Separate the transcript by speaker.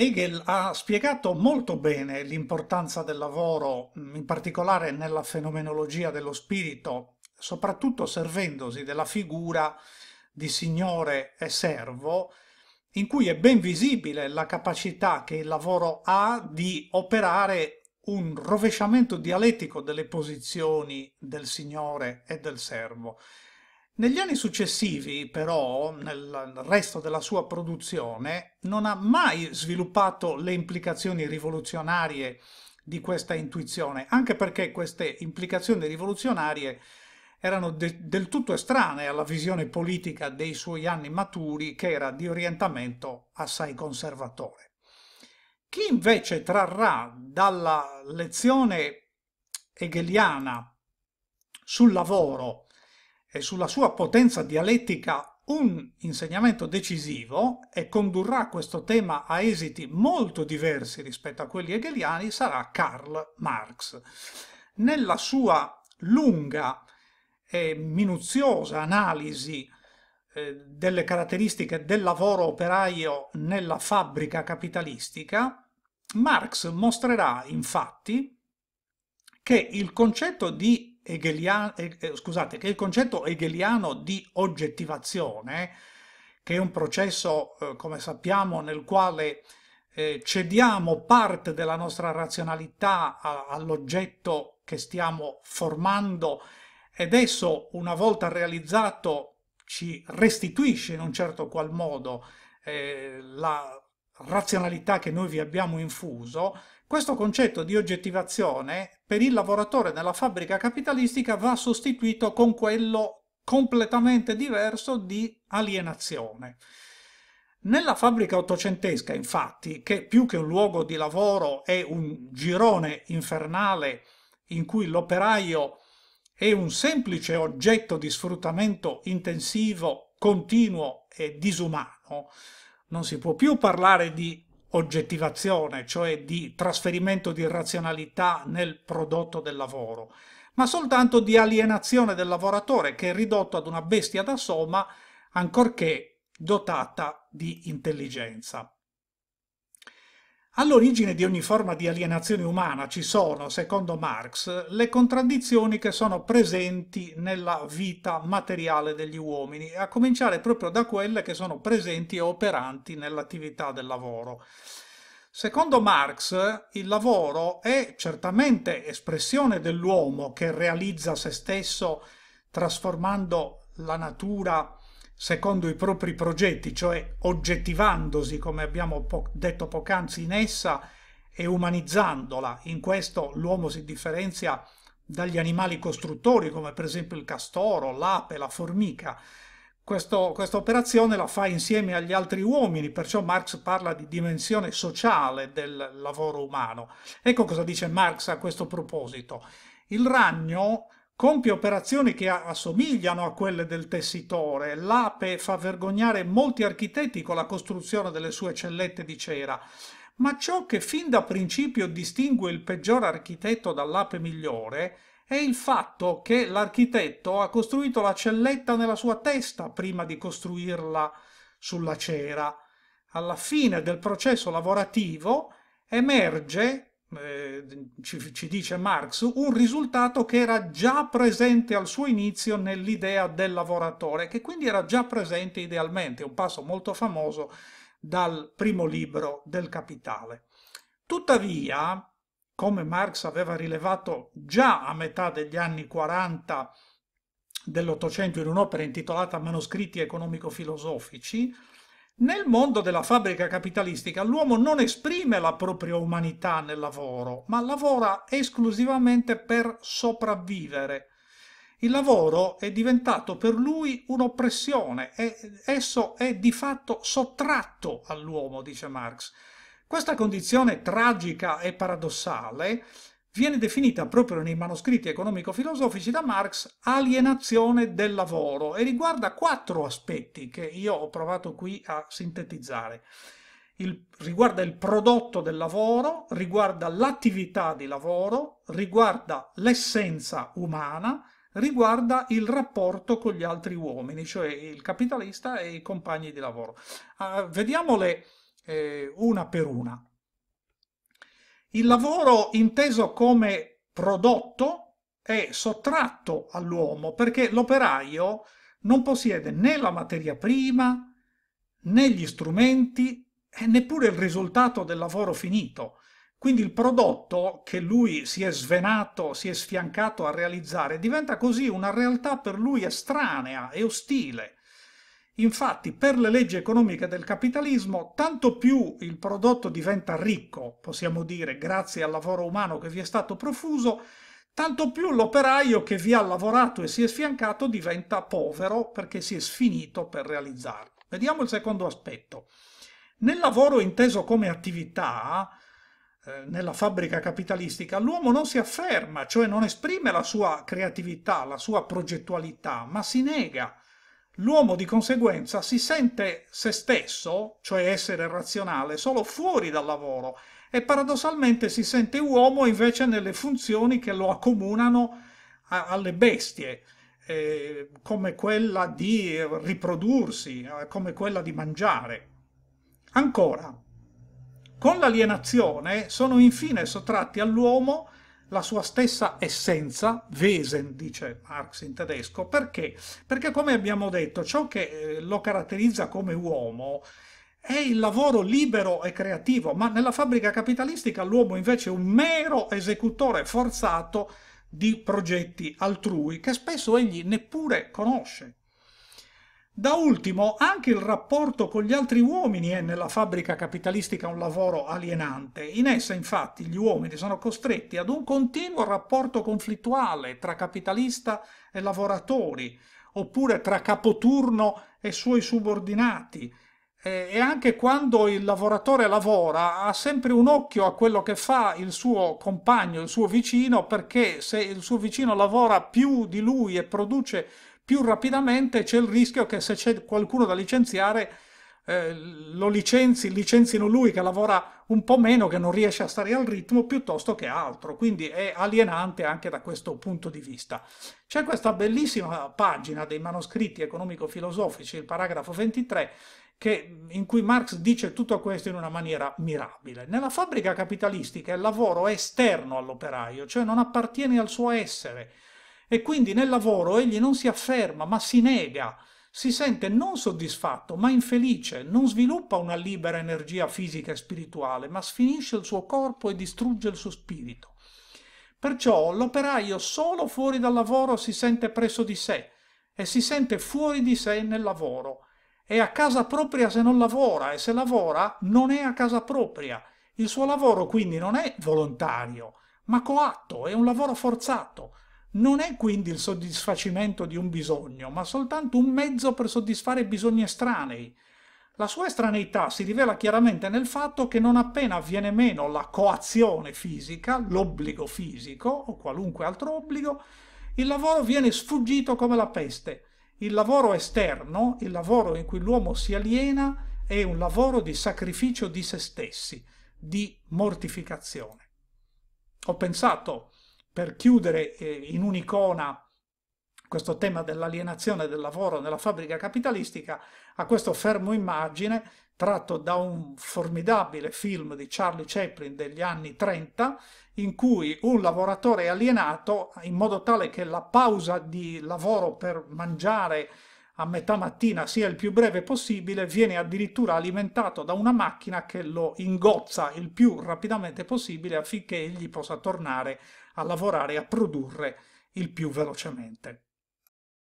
Speaker 1: Hegel ha spiegato molto bene l'importanza del lavoro, in particolare nella fenomenologia dello spirito, soprattutto servendosi della figura di signore e servo, in cui è ben visibile la capacità che il lavoro ha di operare un rovesciamento dialettico delle posizioni del signore e del servo. Negli anni successivi, però, nel resto della sua produzione, non ha mai sviluppato le implicazioni rivoluzionarie di questa intuizione, anche perché queste implicazioni rivoluzionarie erano de del tutto estranee alla visione politica dei suoi anni maturi, che era di orientamento assai conservatore. Chi invece trarrà dalla lezione hegeliana sul lavoro e sulla sua potenza dialettica un insegnamento decisivo e condurrà questo tema a esiti molto diversi rispetto a quelli hegeliani sarà Karl Marx. Nella sua lunga e minuziosa analisi eh, delle caratteristiche del lavoro operaio nella fabbrica capitalistica, Marx mostrerà infatti che il concetto di hegeliano, eh, scusate, che il concetto hegeliano di oggettivazione, che è un processo, eh, come sappiamo, nel quale eh, cediamo parte della nostra razionalità all'oggetto che stiamo formando ed esso, una volta realizzato, ci restituisce in un certo qual modo eh, la razionalità che noi vi abbiamo infuso questo concetto di oggettivazione per il lavoratore nella fabbrica capitalistica va sostituito con quello completamente diverso di alienazione. Nella fabbrica ottocentesca, infatti, che più che un luogo di lavoro è un girone infernale in cui l'operaio è un semplice oggetto di sfruttamento intensivo, continuo e disumano, non si può più parlare di oggettivazione, cioè di trasferimento di razionalità nel prodotto del lavoro, ma soltanto di alienazione del lavoratore che è ridotto ad una bestia da soma ancorché dotata di intelligenza. All'origine di ogni forma di alienazione umana ci sono, secondo Marx, le contraddizioni che sono presenti nella vita materiale degli uomini, a cominciare proprio da quelle che sono presenti e operanti nell'attività del lavoro. Secondo Marx, il lavoro è certamente espressione dell'uomo che realizza se stesso trasformando la natura secondo i propri progetti, cioè oggettivandosi, come abbiamo po detto poc'anzi in essa, e umanizzandola. In questo l'uomo si differenzia dagli animali costruttori, come per esempio il castoro, l'ape, la formica. questa operazione la fa insieme agli altri uomini, perciò Marx parla di dimensione sociale del lavoro umano. Ecco cosa dice Marx a questo proposito. Il ragno compie operazioni che assomigliano a quelle del tessitore. L'ape fa vergognare molti architetti con la costruzione delle sue cellette di cera, ma ciò che fin da principio distingue il peggior architetto dall'ape migliore è il fatto che l'architetto ha costruito la celletta nella sua testa prima di costruirla sulla cera. Alla fine del processo lavorativo emerge eh, ci, ci dice Marx, un risultato che era già presente al suo inizio nell'idea del lavoratore, che quindi era già presente idealmente, un passo molto famoso dal primo libro del Capitale. Tuttavia, come Marx aveva rilevato già a metà degli anni 40 dell'Ottocento in un'opera intitolata Manoscritti economico-filosofici, nel mondo della fabbrica capitalistica l'uomo non esprime la propria umanità nel lavoro, ma lavora esclusivamente per sopravvivere. Il lavoro è diventato per lui un'oppressione e esso è di fatto sottratto all'uomo, dice Marx. Questa condizione tragica e paradossale viene definita proprio nei manoscritti economico-filosofici da Marx alienazione del lavoro e riguarda quattro aspetti che io ho provato qui a sintetizzare. Il, riguarda il prodotto del lavoro, riguarda l'attività di lavoro, riguarda l'essenza umana, riguarda il rapporto con gli altri uomini, cioè il capitalista e i compagni di lavoro. Uh, vediamole eh, una per una. Il lavoro inteso come prodotto è sottratto all'uomo perché l'operaio non possiede né la materia prima né gli strumenti e neppure il risultato del lavoro finito. Quindi il prodotto che lui si è svenato, si è sfiancato a realizzare, diventa così una realtà per lui estranea e ostile, Infatti, per le leggi economiche del capitalismo, tanto più il prodotto diventa ricco, possiamo dire, grazie al lavoro umano che vi è stato profuso, tanto più l'operaio che vi ha lavorato e si è sfiancato diventa povero perché si è sfinito per realizzarlo. Vediamo il secondo aspetto. Nel lavoro inteso come attività, eh, nella fabbrica capitalistica, l'uomo non si afferma, cioè non esprime la sua creatività, la sua progettualità, ma si nega L'uomo di conseguenza si sente se stesso, cioè essere razionale, solo fuori dal lavoro e paradossalmente si sente uomo invece nelle funzioni che lo accomunano a, alle bestie, eh, come quella di riprodursi, eh, come quella di mangiare. Ancora, con l'alienazione sono infine sottratti all'uomo la sua stessa essenza, Wesen, dice Marx in tedesco, perché? Perché come abbiamo detto, ciò che eh, lo caratterizza come uomo è il lavoro libero e creativo, ma nella fabbrica capitalistica l'uomo invece è un mero esecutore forzato di progetti altrui che spesso egli neppure conosce. Da ultimo, anche il rapporto con gli altri uomini è nella fabbrica capitalistica un lavoro alienante. In essa, infatti, gli uomini sono costretti ad un continuo rapporto conflittuale tra capitalista e lavoratori, oppure tra capoturno e suoi subordinati. E anche quando il lavoratore lavora ha sempre un occhio a quello che fa il suo compagno, il suo vicino, perché se il suo vicino lavora più di lui e produce più rapidamente c'è il rischio che se c'è qualcuno da licenziare eh, lo licenzi, licenzino lui che lavora un po' meno, che non riesce a stare al ritmo piuttosto che altro, quindi è alienante anche da questo punto di vista. C'è questa bellissima pagina dei manoscritti economico-filosofici, il paragrafo 23, che, in cui Marx dice tutto questo in una maniera mirabile. Nella fabbrica capitalistica il lavoro è esterno all'operaio, cioè non appartiene al suo essere, e quindi nel lavoro egli non si afferma, ma si nega, si sente non soddisfatto, ma infelice, non sviluppa una libera energia fisica e spirituale, ma sfinisce il suo corpo e distrugge il suo spirito. Perciò l'operaio solo fuori dal lavoro si sente presso di sé e si sente fuori di sé nel lavoro. È a casa propria se non lavora e se lavora non è a casa propria. Il suo lavoro quindi non è volontario, ma coatto, è un lavoro forzato, non è quindi il soddisfacimento di un bisogno, ma soltanto un mezzo per soddisfare bisogni estranei. La sua estraneità si rivela chiaramente nel fatto che non appena viene meno la coazione fisica, l'obbligo fisico o qualunque altro obbligo, il lavoro viene sfuggito come la peste. Il lavoro esterno, il lavoro in cui l'uomo si aliena, è un lavoro di sacrificio di se stessi, di mortificazione. Ho pensato per chiudere eh, in un'icona questo tema dell'alienazione del lavoro nella fabbrica capitalistica a questo fermo immagine tratto da un formidabile film di Charlie Chaplin degli anni 30 in cui un lavoratore è alienato in modo tale che la pausa di lavoro per mangiare a metà mattina sia il più breve possibile viene addirittura alimentato da una macchina che lo ingozza il più rapidamente possibile affinché egli possa tornare a lavorare e a produrre il più velocemente.